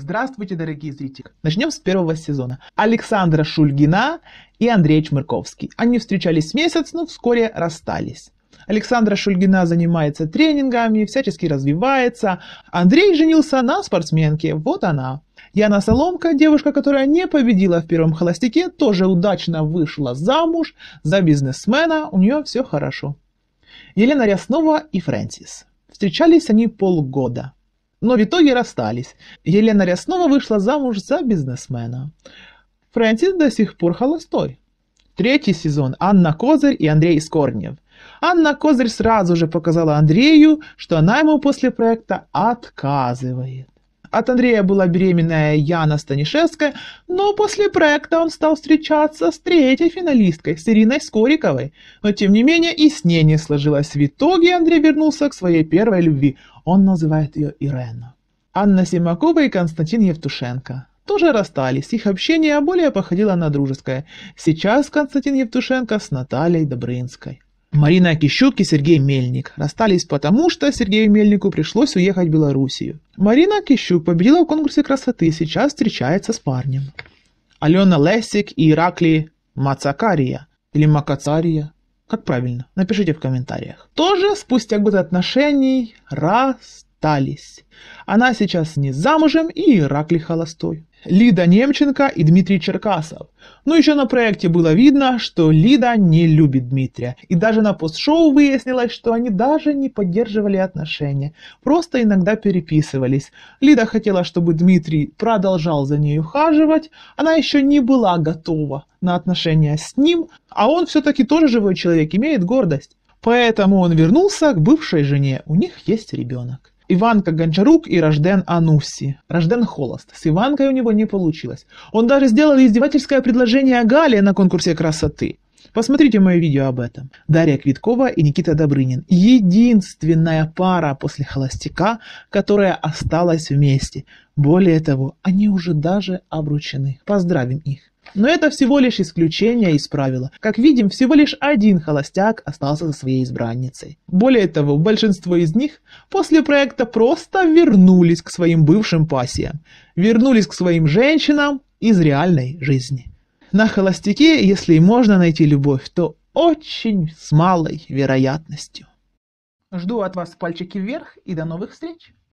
Здравствуйте, дорогие зрители! Начнем с первого сезона. Александра Шульгина и Андрей Чмырковский. Они встречались месяц, но вскоре расстались. Александра Шульгина занимается тренингами, всячески развивается. Андрей женился на спортсменке. Вот она. Яна Соломка, девушка, которая не победила в первом холостяке, тоже удачно вышла замуж за бизнесмена. У нее все хорошо. Елена Ряснова и Фрэнсис. Встречались они полгода. Но в итоге расстались. Елена Ряснова вышла замуж за бизнесмена. Фрэнсис до сих пор холостой. Третий сезон Анна Козырь и Андрей Скорнев. Анна Козырь сразу же показала Андрею, что она ему после проекта отказывает. От Андрея была беременная Яна Станишевская, но после проекта он стал встречаться с третьей финалисткой, с Ириной Скориковой. Но тем не менее и с ней не сложилось. В итоге Андрей вернулся к своей первой любви. Он называет ее Ирена. Анна Симакова и Константин Евтушенко тоже расстались, их общение более походило на дружеское. Сейчас Константин Евтушенко с Натальей Добрынской. Марина Кищук и Сергей Мельник расстались потому, что Сергею Мельнику пришлось уехать в Белоруссию. Марина Кищук победила в конкурсе красоты, и сейчас встречается с парнем. Алена Лесик и Иракли Мацакария или Макацария, как правильно, напишите в комментариях. Тоже спустя год отношений раз, расстались. Она сейчас не замужем и Ираклий холостой. Лида Немченко и Дмитрий Черкасов. Но еще на проекте было видно, что Лида не любит Дмитрия. И даже на постшоу выяснилось, что они даже не поддерживали отношения. Просто иногда переписывались. Лида хотела, чтобы Дмитрий продолжал за ней ухаживать. Она еще не была готова на отношения с ним. А он все-таки тоже живой человек, имеет гордость. Поэтому он вернулся к бывшей жене. У них есть ребенок. Иванка Гончарук и Рожден Ануси. Рожден холост. С Иванкой у него не получилось. Он даже сделал издевательское предложение Гале на конкурсе красоты. Посмотрите мое видео об этом. Дарья Квиткова и Никита Добрынин. Единственная пара после холостяка, которая осталась вместе. Более того, они уже даже обручены. Поздравим их. Но это всего лишь исключение из правила. Как видим, всего лишь один холостяк остался за своей избранницей. Более того, большинство из них после проекта просто вернулись к своим бывшим пассиям, вернулись к своим женщинам из реальной жизни. На холостяке, если и можно найти любовь, то очень с малой вероятностью. Жду от вас пальчики вверх и до новых встреч!